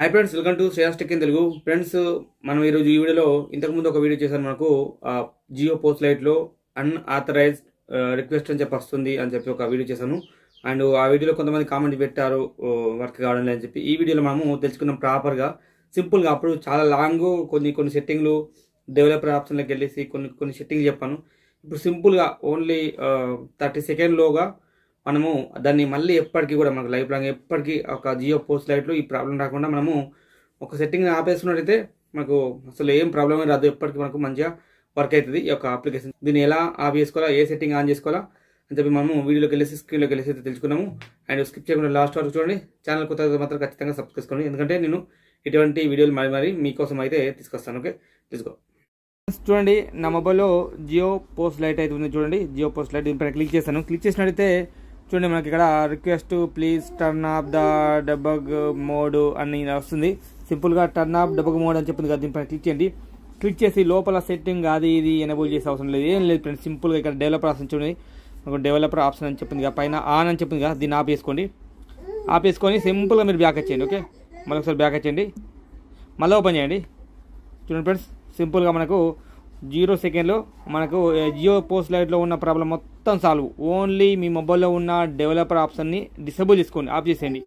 high friends welcome to Shreyas tech in Telugu friends మనం ఈరోజు ఈ వీడియోలో ఇంతకుముందు ఒక వీడియో చేశాను మనకు జియో పోస్ట్ లైట్లో అన్ఆథరైజ్డ్ రిక్వెస్ట్ అని చెప్పి వస్తుంది అని చెప్పి ఒక వీడియో చేశాను అండ్ ఆ వీడియోలో కొంతమంది కామెంట్ పెట్టారు వర్క్ కావడం లేదని చెప్పి ఈ వీడియోలో మనము తెలుసుకున్నాం ప్రాపర్గా సింపుల్గా అప్పుడు చాలా లాంగ్ కొన్ని కొన్ని సెట్టింగ్లు డెవలపర్ ఆప్షన్లోకి వెళ్ళేసి కొన్ని కొన్ని సెట్టింగ్లు చెప్పాను ఇప్పుడు సింపుల్గా ఓన్లీ థర్టీ సెకండ్లోగా మనము దాన్ని మళ్ళీ ఎప్పటికీ కూడా మనకు లైఫ్ లాంగ్ ఎప్పటికీ ఒక జియో పోస్ట్ లైట్లో ఈ ప్రాబ్లం రాకుండా మనము ఒక సెట్టింగ్ ఆపేసుకున్నట్టయితే మనకు అసలు ఏం ప్రాబ్లం రాదు ఎప్పటికీ మనకు మంచిగా వర్క్ అవుతుంది ఈ యొక్క అప్లికేషన్ దీన్ని ఎలా ఆఫ్ చేసుకోవాలా ఏ సెట్టింగ్ ఆన్ చేసుకోవాలా అని చెప్పి మనము వీడియోలోకి వెళ్ళేసి స్క్రీన్లోకి వెళ్ళేసి అయితే తెలుసుకున్నాము అండ్ స్కిప్ చేయకుండా లాస్ట్ వరకు చూడండి ఛానల్ కొత్త మాత్రం ఖచ్చితంగా సబ్స్క్రైబ్ చేసుకోండి ఎందుకంటే నేను ఇటువంటి వీడియోలు మరి మరి మీకోసం అయితే తీసుకొస్తాను ఓకే తీసుకో చూడండి నా మొబైల్లో జియో పోస్ట్ లైట్ అయితే ఉంది చూడండి జియో పోస్ట్ లైట్ దీనిపైన క్లిక్ చేస్తాను క్లిక్ చేసినట్టయితే చూడండి మనకి ఇక్కడ request please turn off the debug mode అని వస్తుంది సింపుల్గా టర్న్ ఆఫ్ డబ్బగ్ మోడ్ అని చెప్పింది కదా దీనిపైన క్లిక్ చేయండి క్లిక్ చేసి లోపల సెట్టింగ్ అది ఇది ఎనబుల్ చేసే అవసరం లేదు ఏం లేదు ఫ్రెండ్స్ సింపుల్గా ఇక్కడ డెవలపర్ ఆప్షన్ చూడండి మనకు డెవలపర్ ఆప్షన్ అని చెప్పింది కదా పైన ఆన్ అని చెప్పింది కదా దీన్ని ఆఫ్ చేసుకోండి ఆఫ్ చేసుకొని సింపుల్గా మీరు బ్యాక్ వచ్చేయండి ఓకే మళ్ళీ ఒకసారి బ్యాక్ వచ్చేయండి మళ్ళీ ఓపెన్ చేయండి చూడండి ఫ్రెండ్స్ సింపుల్గా మనకు జీరో సెకండ్లో మనకు జియో పోస్ట్ లైట్లో ఉన్న ప్రాబ్లం మొత్తం సాల్వ్ ఓన్లీ మీ మొబైల్లో ఉన్న డెవలపర్ ఆప్షన్ని డిసేబుల్ చేసుకోండి ఆఫ్ చేసేయండి